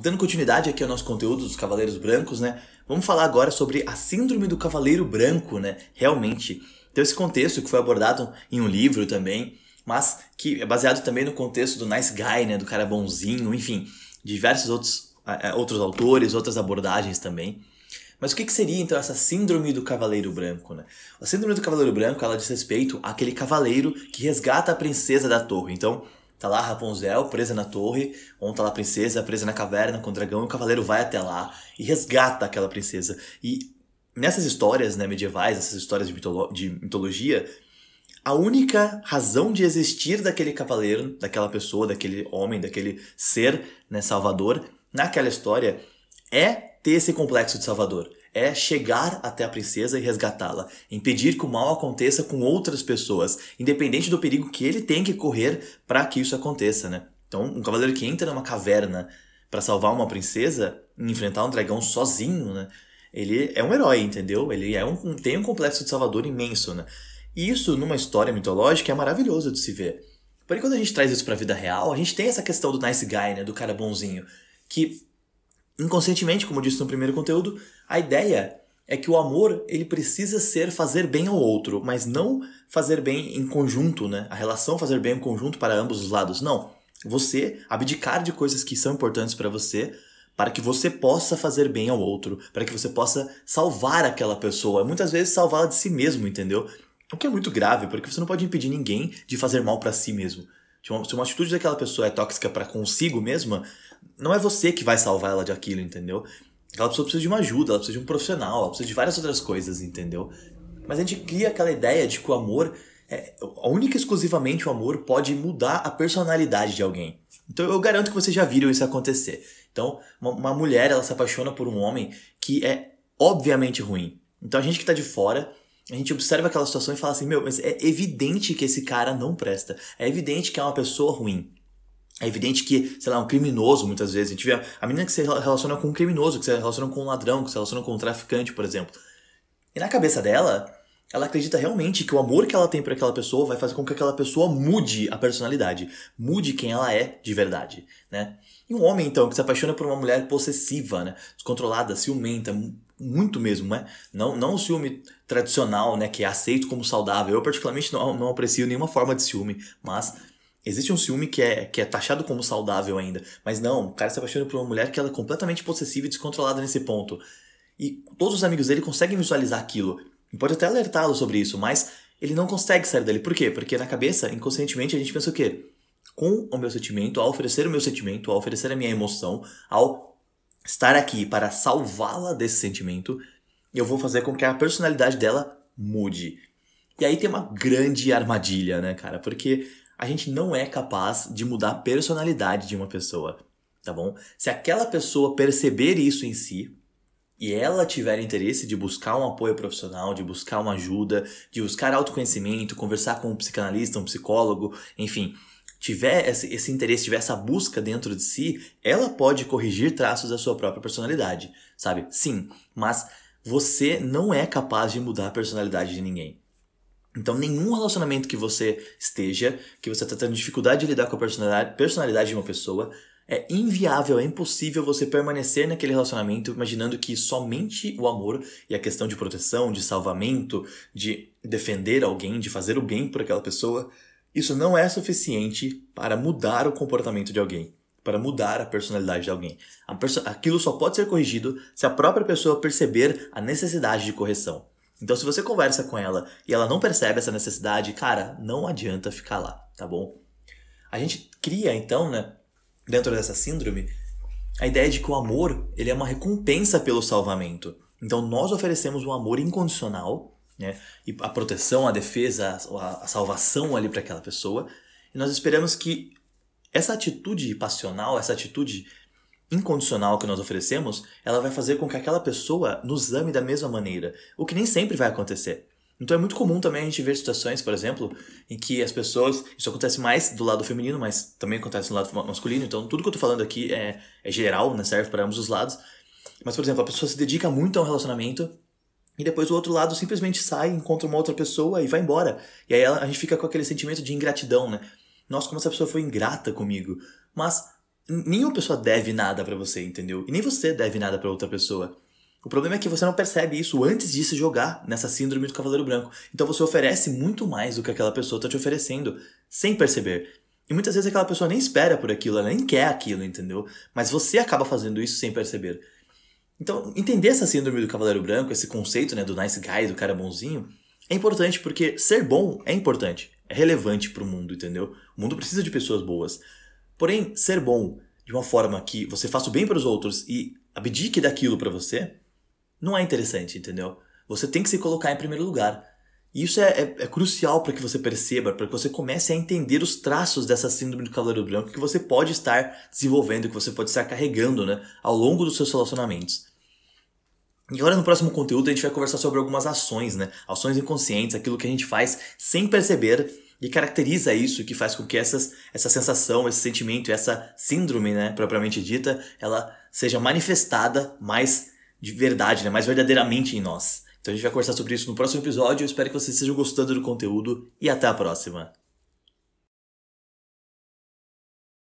Dando continuidade aqui ao nosso conteúdo dos Cavaleiros Brancos, né? Vamos falar agora sobre a Síndrome do Cavaleiro Branco, né? Realmente, Então, esse contexto que foi abordado em um livro também, mas que é baseado também no contexto do nice guy, né? Do cara bonzinho, enfim, diversos outros, outros autores, outras abordagens também. Mas o que, que seria então essa síndrome do cavaleiro branco, né? A síndrome do cavaleiro branco, ela diz respeito àquele cavaleiro que resgata a princesa da torre. Então, Tá lá Rapunzel presa na torre, onde tá lá a princesa presa na caverna com o dragão e o cavaleiro vai até lá e resgata aquela princesa. E nessas histórias né, medievais, essas histórias de, mitolo de mitologia, a única razão de existir daquele cavaleiro, daquela pessoa, daquele homem, daquele ser né, salvador naquela história é ter esse complexo de salvador é chegar até a princesa e resgatá-la, impedir que o mal aconteça com outras pessoas, independente do perigo que ele tem que correr para que isso aconteça, né? Então, um cavaleiro que entra numa caverna para salvar uma princesa e enfrentar um dragão sozinho, né? Ele é um herói, entendeu? Ele é um, tem um complexo de salvador imenso, né? E isso, numa história mitológica, é maravilhoso de se ver. Porém, quando a gente traz isso pra vida real, a gente tem essa questão do nice guy, né? Do cara bonzinho. Que Inconscientemente, como eu disse no primeiro conteúdo, a ideia é que o amor ele precisa ser fazer bem ao outro, mas não fazer bem em conjunto, né? A relação fazer bem em conjunto para ambos os lados, não. Você abdicar de coisas que são importantes para você para que você possa fazer bem ao outro, para que você possa salvar aquela pessoa, muitas vezes salvá-la de si mesmo, entendeu? O que é muito grave, porque você não pode impedir ninguém de fazer mal para si mesmo. Se uma, se uma atitude daquela pessoa é tóxica para consigo mesma, não é você que vai salvar ela de aquilo, entendeu? Aquela pessoa precisa de uma ajuda, ela precisa de um profissional, ela precisa de várias outras coisas, entendeu? Mas a gente cria aquela ideia de que o amor, é, única e exclusivamente o amor, pode mudar a personalidade de alguém. Então eu garanto que vocês já viram isso acontecer. Então, uma, uma mulher, ela se apaixona por um homem que é obviamente ruim. Então a gente que tá de fora, a gente observa aquela situação e fala assim: meu, mas é evidente que esse cara não presta. É evidente que é uma pessoa ruim. É evidente que, sei lá, um criminoso, muitas vezes, a gente vê a menina que se relaciona com um criminoso, que se relaciona com um ladrão, que se relaciona com um traficante, por exemplo. E na cabeça dela, ela acredita realmente que o amor que ela tem por aquela pessoa vai fazer com que aquela pessoa mude a personalidade, mude quem ela é de verdade, né? E um homem, então, que se apaixona por uma mulher possessiva, né? Descontrolada, ciumenta, muito mesmo, né? Não, não o ciúme tradicional, né? Que é aceito como saudável. Eu, particularmente, não, não aprecio nenhuma forma de ciúme, mas Existe um ciúme que é, que é taxado como saudável ainda, mas não, o cara se apaixona por uma mulher que ela é completamente possessiva e descontrolada nesse ponto. E todos os amigos dele conseguem visualizar aquilo, e pode até alertá-lo sobre isso, mas ele não consegue sair dele. Por quê? Porque na cabeça, inconscientemente, a gente pensa o quê? Com o meu sentimento, ao oferecer o meu sentimento, ao oferecer a minha emoção, ao estar aqui para salvá-la desse sentimento, eu vou fazer com que a personalidade dela mude. E aí tem uma grande armadilha, né, cara? Porque a gente não é capaz de mudar a personalidade de uma pessoa, tá bom? Se aquela pessoa perceber isso em si e ela tiver interesse de buscar um apoio profissional, de buscar uma ajuda, de buscar autoconhecimento, conversar com um psicanalista, um psicólogo, enfim, tiver esse, esse interesse, tiver essa busca dentro de si, ela pode corrigir traços da sua própria personalidade, sabe? Sim, mas você não é capaz de mudar a personalidade de ninguém. Então, nenhum relacionamento que você esteja, que você está tendo dificuldade de lidar com a personalidade, de uma pessoa, é inviável, é impossível você permanecer naquele relacionamento imaginando que somente o amor e a questão de proteção, de salvamento, de defender alguém, de fazer o bem por aquela pessoa, isso não é suficiente para mudar o comportamento de alguém, para mudar a personalidade de alguém. Perso aquilo só pode ser corrigido se a própria pessoa perceber a necessidade de correção. Então, se você conversa com ela e ela não percebe essa necessidade, cara, não adianta ficar lá, tá bom? A gente cria, então, né, dentro dessa síndrome, a ideia de que o amor ele é uma recompensa pelo salvamento. Então, nós oferecemos um amor incondicional, né, e a proteção, a defesa, a, a salvação ali para aquela pessoa, e nós esperamos que essa atitude passional, essa atitude incondicional que nós oferecemos, ela vai fazer com que aquela pessoa nos ame da mesma maneira, o que nem sempre vai acontecer. Então é muito comum também a gente ver situações, por exemplo, em que as pessoas. Isso acontece mais do lado feminino, mas também acontece no lado masculino. Então tudo que eu tô falando aqui é, é geral, né? Serve para ambos os lados. Mas, por exemplo, a pessoa se dedica muito a um relacionamento e depois o outro lado simplesmente sai, encontra uma outra pessoa e vai embora. E aí a gente fica com aquele sentimento de ingratidão, né? Nossa, como essa pessoa foi ingrata comigo. Mas nenhuma pessoa deve nada para você, entendeu? E nem você deve nada para outra pessoa. O problema é que você não percebe isso antes de se jogar nessa síndrome do cavaleiro branco. Então você oferece muito mais do que aquela pessoa está te oferecendo, sem perceber. E muitas vezes aquela pessoa nem espera por aquilo, ela nem quer aquilo, entendeu? Mas você acaba fazendo isso sem perceber. Então, entender essa síndrome do cavaleiro branco, esse conceito né, do nice guy, do cara bonzinho, é importante porque ser bom é importante, é relevante para o mundo, entendeu? O mundo precisa de pessoas boas. Porém, ser bom de uma forma que você faça o bem para os outros e abdique daquilo para você, não é interessante, entendeu? Você tem que se colocar em primeiro lugar. E isso é, é, é crucial para que você perceba, para que você comece a entender os traços dessa síndrome do cavaleiro branco que você pode estar desenvolvendo, que você pode estar carregando né, ao longo dos seus relacionamentos. E agora no próximo conteúdo a gente vai conversar sobre algumas ações, né? Ações inconscientes, aquilo que a gente faz sem perceber e caracteriza isso que faz com que essas, essa sensação, esse sentimento, essa síndrome, né, propriamente dita, ela seja manifestada mais de verdade, né, mais verdadeiramente em nós. Então a gente vai conversar sobre isso no próximo episódio. Eu espero que vocês estejam gostando do conteúdo e até a próxima.